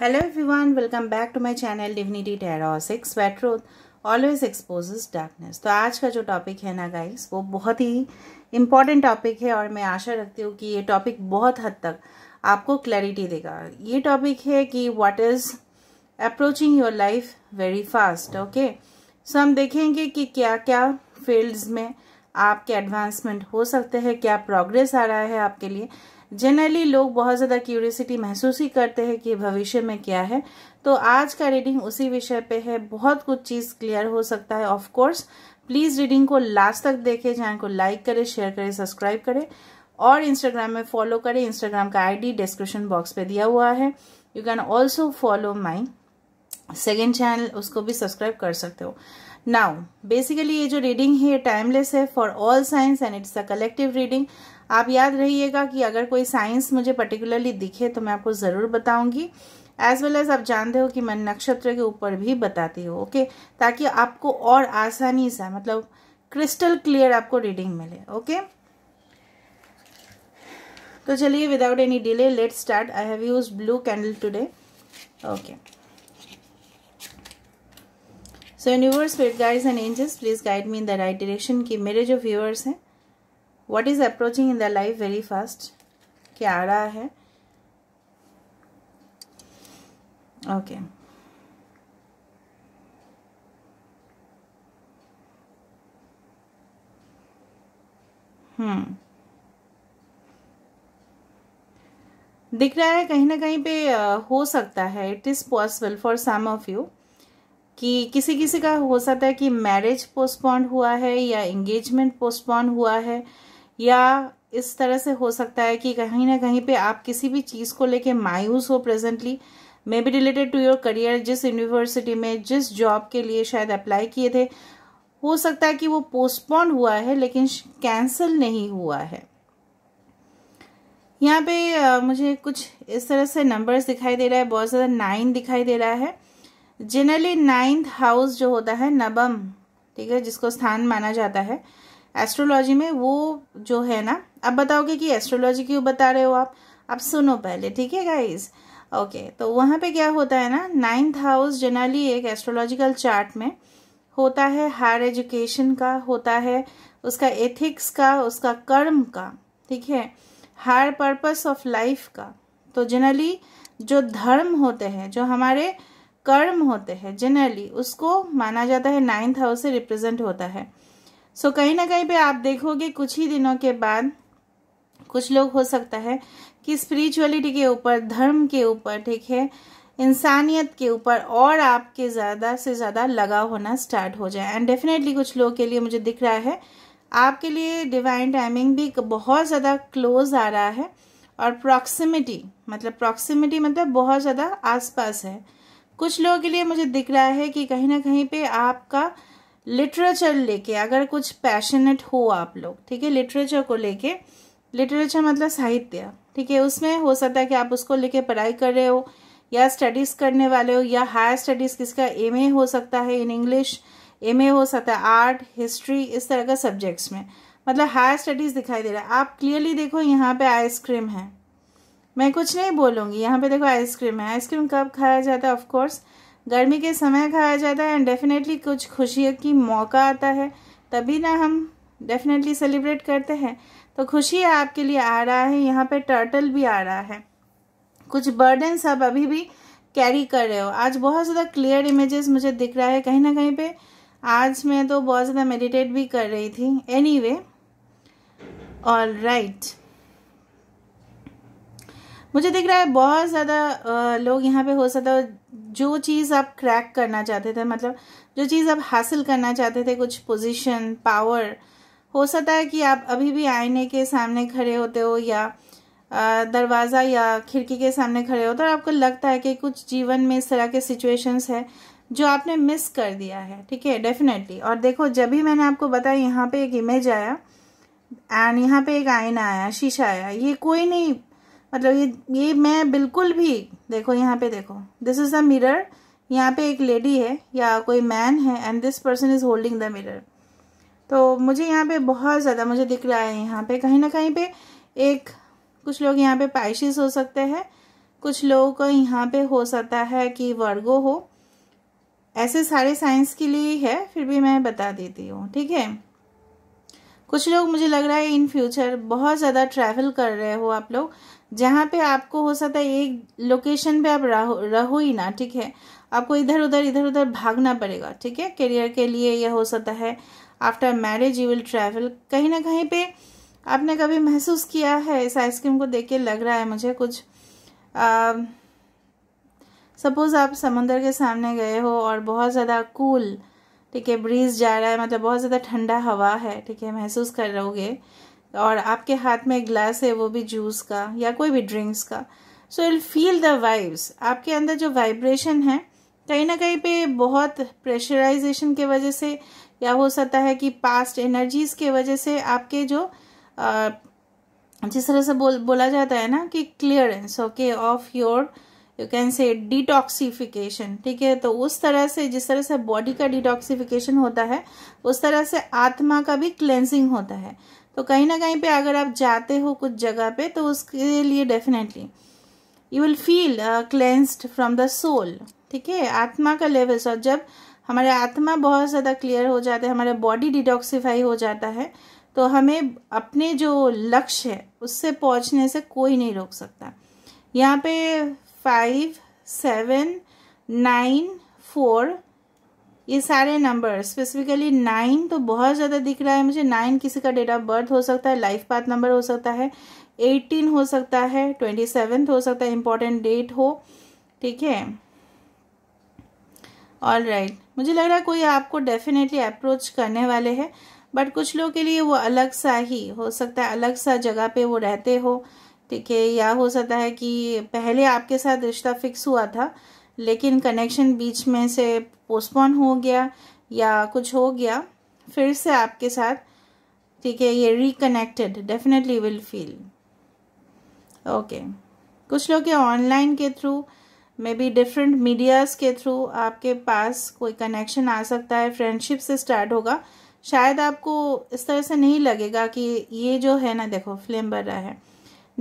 Hello everyone welcome back to my channel Divinity Tarot 6 Wet Truth darkness तो आज का जो टॉपिक है ना गाइस वो बहुत ही इम्पॉर्टेंट टॉपिक है और मैं आशा रखती हूँ कि ये टॉपिक बहुत हद तक आपको क्लैरिटी देगा ये टॉपिक है कि what is approaching your life very fast okay so हम देखेंगे कि क्या क्या फील्ड्स में आपके एडवांसमेंट हो सकते हैं क्या प्रोग्रेस आ रहा है आपके लिए जनरली लोग बहुत ज़्यादा क्यूरियसिटी महसूस ही करते हैं कि भविष्य में क्या है तो आज का रीडिंग उसी विषय पे है बहुत कुछ चीज़ क्लियर हो सकता है ऑफ कोर्स प्लीज़ रीडिंग को लास्ट तक देखें चैनल को लाइक करें शेयर करें सब्सक्राइब करें और इंस्टाग्राम में फॉलो करें इंस्टाग्राम का डी डिस्क्रिप्शन बॉक्स पे दिया हुआ है you can also follow my second channel उसको भी सब्सक्राइब कर सकते हो नाउ बेसिकली ये जो रीडिंग है टाइमलेस है for all signs and it's a collective reading आप याद रहिएगा कि अगर कोई साइंस मुझे पर्टिकुलरली दिखे तो मैं आपको ज़रूर बताऊंगी एज वेल एज आप जानते हो कि मैं नक्षत्र के ऊपर भी बताती हूँ ओके ताकि आपको और आसानी से मतलब क्रिस्टल क्लियर आपको रीडिंग मिले ओके तो चलिए without any delay let start I have use blue candle today okay so universe with guides and angels please guide me in the right direction कि मेरे जो व्यूअर्स हैं what is approaching in the life very fast क्या आ रहा है okay हम्म hmm. दिख रहा है कहीं ना कहीं पे हो सकता है it is possible for some of you कि किसी किसी का हो सकता है कि मैरिज पोस्टपोन्ड हुआ है या एंगेजमेंट पोस्टपोन्ड हुआ है या इस तरह से हो सकता है कि कहीं ना कहीं पे आप किसी भी चीज़ को लेके मायूस हो presently may be related to your career जिस यूनिवर्सिटी में जिस जॉब के लिए शायद अप्लाई किए थे हो सकता है कि वो पोस्टपोन हुआ है लेकिन कैंसिल नहीं हुआ है यहाँ पे मुझे कुछ इस तरह से नंबर्स दिखाई दे रहा है बहुत ज़्यादा नाइन दिखाई दे रहा है जनरली नाइन्थ हाउस जो होता है नबम ठीक है जिसको स्थान माना जाता है एस्ट्रोलॉजी में वो जो है ना अब बताओगे कि एस्ट्रोलॉजी क्यों बता रहे हो आप अब सुनो पहले ठीक है गाइज ओके तो वहाँ पे क्या होता है ना नाइन्थ हाउस जनरली एक एस्ट्रोलॉजिकल चार्ट में होता है हायर एजुकेशन का होता है उसका एथिक्स का उसका कर्म का ठीक है हायर पर्पस ऑफ लाइफ का तो जनरली जो धर्म होते हैं जो हमारे कर्म होते हैं जनरली उसको माना जाता है नाइन्थ हाउस से रिप्रेजेंट होता है सो so, कहीं ना कहीं पे आप देखोगे कुछ ही दिनों के बाद कुछ लोग हो सकता है कि स्पिरिचुअलिटी के ऊपर धर्म के ऊपर ठीक है इंसानियत के ऊपर और आपके ज़्यादा से ज़्यादा लगाव होना स्टार्ट हो जाए एंड डेफिनेटली कुछ लोगों के लिए मुझे दिख रहा है आपके लिए डिवाइन टाइमिंग भी बहुत ज़्यादा क्लोज आ रहा है और प्रॉक्सिमिटी मतलब प्रॉक्सिमिटी मतलब बहुत ज़्यादा आसपास है कुछ लोगों के लिए मुझे दिख रहा है कि कहीं ना कहीं पे आपका लिटरेचर लेके अगर कुछ पैशनेट हो आप लोग ठीक है लिटरेचर को लेके लिटरेचर मतलब साहित्य ठीक है उसमें हो सकता है कि आप उसको लेके पढ़ाई कर रहे हो या स्टडीज़ करने वाले हो या हायर स्टडीज़ किसका एम हो सकता है इन इंग्लिश एम हो सकता है आर्ट हिस्ट्री इस तरह का सब्जेक्ट्स में मतलब हायर स्टडीज़ दिखाई दे रहा है आप क्लियरली देखो यहाँ पे आइसक्रीम है मैं कुछ नहीं बोलूँगी यहाँ पे देखो आइसक्रीम है आइसक्रीम कब खाया जाता है ऑफकोर्स गर्मी के समय खाया जाता है एंड डेफिनेटली कुछ खुशियों की मौका आता है तभी ना हम डेफिनेटली सेलिब्रेट करते हैं तो खुशी आपके लिए आ रहा है यहाँ पे टर्टल भी आ रहा है कुछ बर्डन आप अभी भी कैरी कर रहे हो आज बहुत ज़्यादा क्लियर इमेजेस मुझे दिख रहा है कहीं ना कहीं पे आज मैं तो बहुत ज़्यादा मेडिटेट भी कर रही थी एनी वे ऑल राइट मुझे दिख रहा है बहुत ज़्यादा लोग यहाँ पे हो सकता है जो चीज़ आप क्रैक करना चाहते थे मतलब जो चीज़ आप हासिल करना चाहते थे कुछ पोजीशन पावर हो सकता है कि आप अभी भी आईने के सामने खड़े होते हो या दरवाज़ा या खिड़की के सामने खड़े होते हो और आपको लगता है कि कुछ जीवन में इस तरह के सिचुएशंस है जो आपने मिस कर दिया है ठीक है डेफिनेटली और देखो जब भी मैंने आपको बताया यहाँ पे एक इमेज आया एंड यहाँ पे एक आईना आया शीशा आया ये कोई नहीं मतलब ये ये मैं बिल्कुल भी देखो यहाँ पे देखो दिस इज़ द मिरर यहाँ पे एक लेडी है या कोई मैन है and this person is holding the mirror तो मुझे यहाँ पे बहुत ज़्यादा मुझे दिख रहा है यहाँ पे कहीं ना कहीं पे एक कुछ लोग यहाँ पे पाइशिस हो सकते हैं कुछ लोगों को यहाँ पे हो सकता है कि वर्गो हो ऐसे सारे साइंस के लिए है फिर भी मैं बता देती हूँ ठीक है कुछ लोग मुझे लग रहा है इन फ्यूचर बहुत ज़्यादा ट्रैवल कर रहे हो आप लोग जहाँ पे आपको हो सकता है एक लोकेशन पे आप रहो रहो ही ना ठीक है आपको इधर उधर इधर उधर भागना पड़ेगा ठीक है करियर के लिए यह हो सकता है after marriage you will travel कहीं ना कहीं पे आपने कभी महसूस किया है इस आइसक्रीम को देख के लग रहा है मुझे कुछ सपोज़ आप समंदर के सामने गए हो और बहुत ज़्यादा कूल ठीक है ब्रीज जा रहा है मतलब बहुत ज़्यादा ठंडा हवा है ठीक है महसूस कर रहोगे और आपके हाथ में एक ग्लास है वो भी जूस का या कोई भी ड्रिंक्स का so will feel the vibes आपके अंदर जो वाइब्रेशन है कहीं ना कहीं पे बहुत प्रेशराइजेशन के वजह से या हो सकता है कि पास्ट एनर्जीज के वजह से आपके जो जिस तरह से बोल बोला जाता है ना कि clearance okay of your you can say detoxification ठीक है तो उस तरह से जिस तरह से बॉडी का डिटॉक्सीफिकेशन होता है उस तरह से आत्मा का भी क्लेंजिंग होता है तो कहीं ना कहीं पे अगर आप जाते हो कुछ जगह पे तो उसके लिए definitely you will feel cleansed from the soul ठीक है आत्मा का लेवल्स और जब हमारे आत्मा बहुत ज़्यादा क्लियर हो जाते हैं हमारे बॉडी डिटॉक्सीफाई हो जाता है तो हमें अपने जो लक्ष्य है उससे पहुंचने से कोई नहीं रोक सकता यहाँ पे फाइव सेवन नाइन फोर ये सारे नंबर स्पेसिफिकली नाइन तो बहुत ज़्यादा दिख रहा है मुझे नाइन किसी का डेट ऑफ बर्थ हो सकता है लाइफ पाथ नंबर हो सकता है एटीन हो सकता है ट्वेंटी सेवेंथ हो सकता है इम्पोर्टेंट डेट हो ठीक है ऑल राइट right. मुझे लग रहा है कोई आपको डेफिनेटली अप्रोच करने वाले हैं बट कुछ लोग के लिए वो अलग सा ही हो सकता है अलग सा जगह पे वो रहते हो ठीक है या हो सकता है कि पहले आपके साथ रिश्ता फिक्स हुआ था लेकिन कनेक्शन बीच में से पोस्टपोन हो गया या कुछ हो गया फिर से आपके साथ ठीक है ये reconnected definitely will feel okay कुछ लोग ये ऑनलाइन के through may be different medias के थ्रू आपके पास कोई कनेक्शन आ सकता है फ्रेंडशिप से स्टार्ट होगा शायद आपको इस तरह से नहीं लगेगा कि ये जो है ना देखो फ्लेम बढ़ रहा है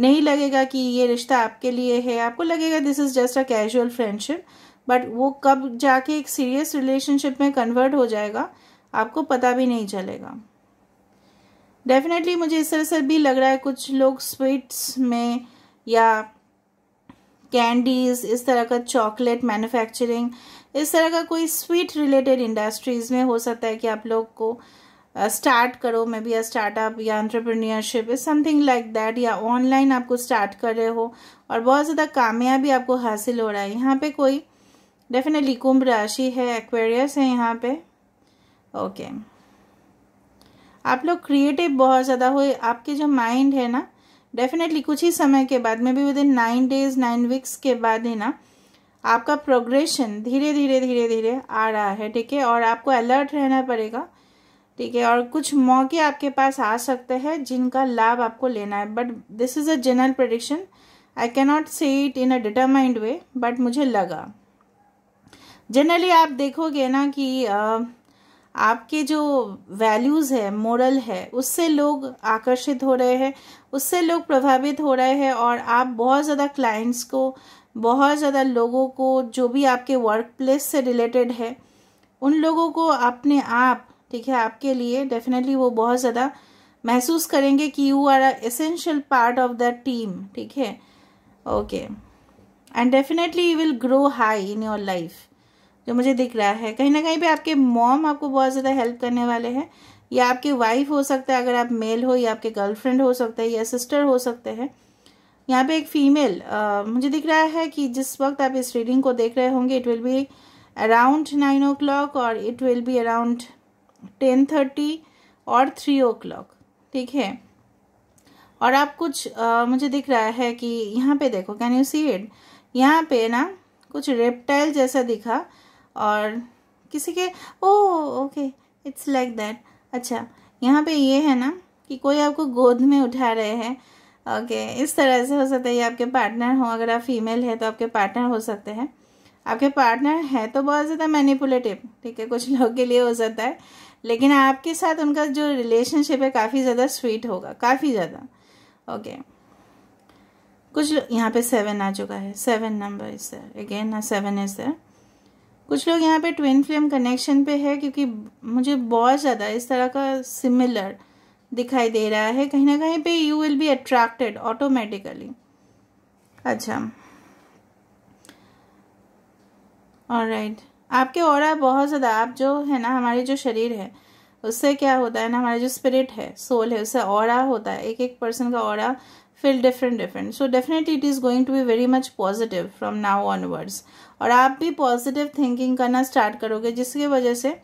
नहीं लगेगा कि ये रिश्ता आपके लिए है आपको लगेगा this is just a casual friendship but वो कब जाके एक सीरियस रिलेशनशिप में कन्वर्ट हो जाएगा आपको पता भी नहीं चलेगा डेफिनेटली मुझे इस तरह से भी लग रहा है कुछ लोग स्वीट्स में या कैंडीज़ इस तरह का चॉकलेट मैन्युफैक्चरिंग इस तरह का कोई स्वीट रिलेटेड इंडस्ट्रीज़ में हो सकता है कि आप लोग को स्टार्ट uh, करो मे बी अ स्टार्टअप या entrepreneurship is something like that या ऑनलाइन आपको स्टार्ट कर रहे हो और बहुत ज़्यादा कामयाबी आपको हासिल हो रहा है यहाँ पे कोई डेफिनेटली कुंभ राशि है एक्वेरियस है यहाँ पे ओके okay. आप लोग क्रिएटिव बहुत ज़्यादा हो आपके जो माइंड है ना डेफिनेटली कुछ ही समय के बाद may be within nine days nine weeks के बाद ही ना आपका प्रोग्रेशन धीरे धीरे धीरे धीरे आ रहा है ठीक है और आपको अलर्ट रहना पड़ेगा ठीक है और कुछ मौके आपके पास आ सकते हैं जिनका लाभ आपको लेना है but this is a general prediction I cannot say it in a determined way but मुझे लगा जनरली आप देखोगे ना कि आपके जो वैल्यूज़ है मोरल है उससे लोग आकर्षित हो रहे हैं उससे लोग प्रभावित हो रहे हैं और आप बहुत ज़्यादा क्लाइंट्स को बहुत ज़्यादा लोगों को जो भी आपके वर्क प्लेस से रिलेटेड है उन लोगों को अपने आप ठीक है आपके लिए डेफिनेटली वो बहुत ज़्यादा महसूस करेंगे कि you are a essential part of the team ठीक है okay and definitely you will grow high in your life जो मुझे दिख रहा है कहीं ना कहीं पे आपके मॉम आपको बहुत ज़्यादा हेल्प करने वाले हैं या आपके वाइफ हो सकता है अगर आप मेल हो या आपके गर्लफ्रेंड हो सकते हैं या सिस्टर हो सकते हैं यहाँ पे एक फीमेल uh, मुझे दिख रहा है कि जिस वक्त आप इस रीडिंग को देख रहे होंगे it will be around nine o'clock और it will be around ten thirty और थ्री ओ क्लॉक ठीक है और आप कुछ आ, मुझे दिख रहा है कि यहाँ पे देखो कैन यू सी इट यहाँ पे ना कुछ रेप्टाइल जैसा दिखा और किसी के oh okay it's like that अच्छा यहाँ पे ये है ना कि कोई आपको गोद में उठा रहे हैं ओके okay, इस तरह से हो सकता है ये आपके पार्टनर हो अगर आप फीमेल है तो आपके पार्टनर हो सकते हैं आपके पार्टनर है तो बहुत ज़्यादा मैनिपुलेटिव ठीक है कुछ लोग के लिए हो सकता है लेकिन आपके साथ उनका जो रिलेशनशिप है काफ़ी ज़्यादा स्वीट होगा काफ़ी ज़्यादा ओके कुछ लोग यहाँ पे सेवन आ चुका है seven number is sir again ना सेवन इज सर कुछ लोग यहाँ पे ट्विन फ्लेम कनेक्शन पे है क्योंकि मुझे बहुत ज़्यादा इस तरह का सिमिलर दिखाई दे रहा है कहीं ना कहीं पे you will be attracted automatically अच्छा और राइट right. आपके और बहुत ज़्यादा आप जो है ना हमारे जो शरीर है उससे क्या होता है ना हमारा जो स्पिरिट है सोल है उससे और होता है एक एक पर्सन का और feel different different so definitely it is going to be very much positive from now onwards और आप भी पॉजिटिव थिंकिंग करना स्टार्ट करोगे जिसकी वजह से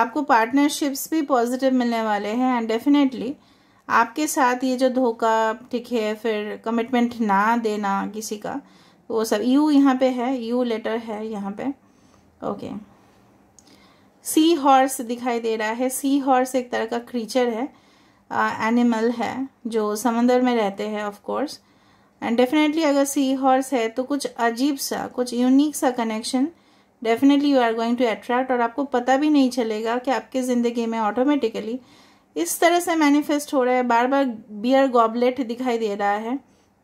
आपको पार्टनरशिप्स भी पॉजिटिव मिलने वाले हैं एंड डेफिनेटली आपके साथ ये जो धोखा ठीक है फिर कमिटमेंट ना देना किसी का वो सब यू यहाँ पे है यू लेटर है यहाँ पे ओके सी हॉर्स दिखाई दे रहा है सी हॉर्स एक तरह का क्रीचर है एनिमल uh, है जो समंदर में रहते हैं ऑफ कोर्स एंड डेफिनेटली अगर सी हॉर्स है तो कुछ अजीब सा कुछ यूनिक सा connection definitely you are going to attract और आपको पता भी नहीं चलेगा कि आपके ज़िंदगी में ऑटोमेटिकली इस तरह से मैनिफेस्ट हो रहा है बार बार बियर गॉबलेट दिखाई दे रहा है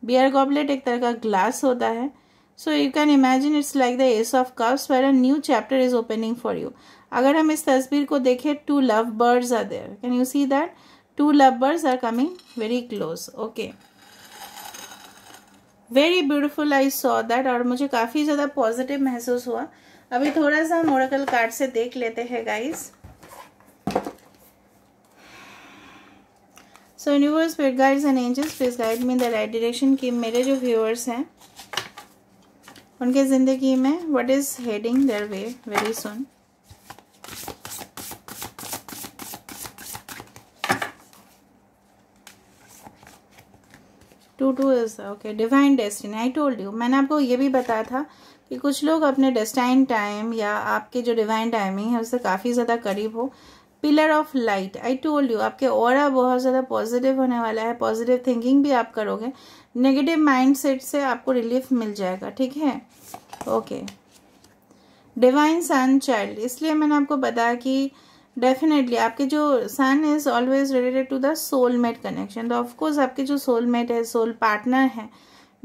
बियर गॉबलेट एक तरह का ग्लास होता है so you can imagine it's like the ace of cups where a new chapter is opening for you अगर हम इस तस्वीर को देखें two love birds are there can you see that two love birds are coming very close okay very beautiful I saw that और मुझे काफ़ी ज़्यादा पॉजिटिव महसूस हुआ अभी थोड़ा सा हम ओरकल कार्ड से देख लेते हैं guys so universe with guides and angels please guide me in the right direction कि मेरे जो व्यूअर्स हैं उनके ज़िंदगी में what is heading their way very soon to to is okay divine destiny I told you मैंने आपको ये भी बताया था कि कुछ लोग अपने डेस्टाइन टाइम या आपके जो डिवाइन टाइमिंग है उससे काफ़ी ज़्यादा करीब हो pillar of light I told you आपके और बहुत ज़्यादा पॉजिटिव होने वाला है पॉजिटिव थिंकिंग भी आप करोगे नेगेटिव माइंडसेट से आपको रिलीफ मिल जाएगा ठीक है ओके डिवाइन सन चाइल्ड इसलिए मैंने आपको बताया कि डेफिनेटली आपके जो sun is always related to the soulmate connection तो ऑफकोर्स आपके जो सोलमेट है सोल पार्टनर है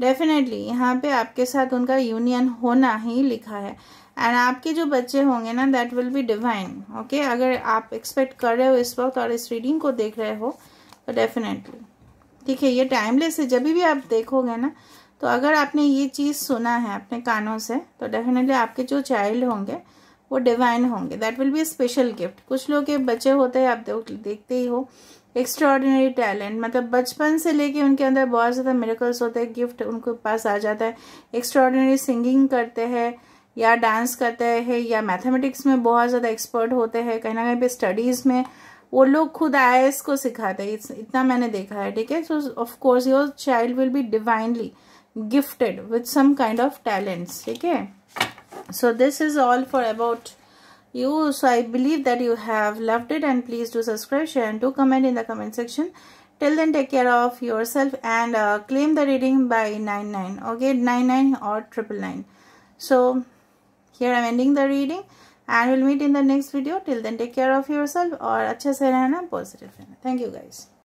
डेफिनेटली यहाँ पे आपके साथ उनका यूनियन होना ही लिखा है एंड आपके जो बच्चे होंगे ना that will be divine okay अगर आप एक्सपेक्ट कर रहे हो इस वक्त और इस रीडिंग को देख रहे हो तो डेफिनेटली ठीक है ये टाइमलेस है जब भी आप देखोगे ना तो अगर आपने ये चीज़ सुना है अपने कानों से तो डेफिनेटली आपके जो चाइल्ड होंगे वो डिवाइन होंगे that will be special gift कुछ लोग के बच्चे होते हैं आप देखते ही हो एक्स्ट्रॉर्डिनरी टैलेंट मतलब बचपन से लेके उनके अंदर बहुत ज़्यादा मेरिकल्स होते हैं गिफ्ट उनके पास आ जाता है एक्स्ट्रॉर्डिनरी सिंगिंग करते हैं या डांस करते हैं या मैथमेटिक्स में बहुत ज़्यादा एक्सपर्ट होते हैं कहीं ना कहीं पर स्टडीज़ में वो लोग खुद आई को सिखाते हैं इतना मैंने देखा है ठीक है so of course your child will be divinely gifted with some kind of talents ठीक है so this is all for about you so I believe that you have loved it and please to subscribe share and to comment in the comment section till then take care of your self and claim the reading by nine nine okay nine nine और triple nine so here I am ending the reading and we'll meet in the next video till then take care of yourself or अच्छे से रहना positive रहना thank you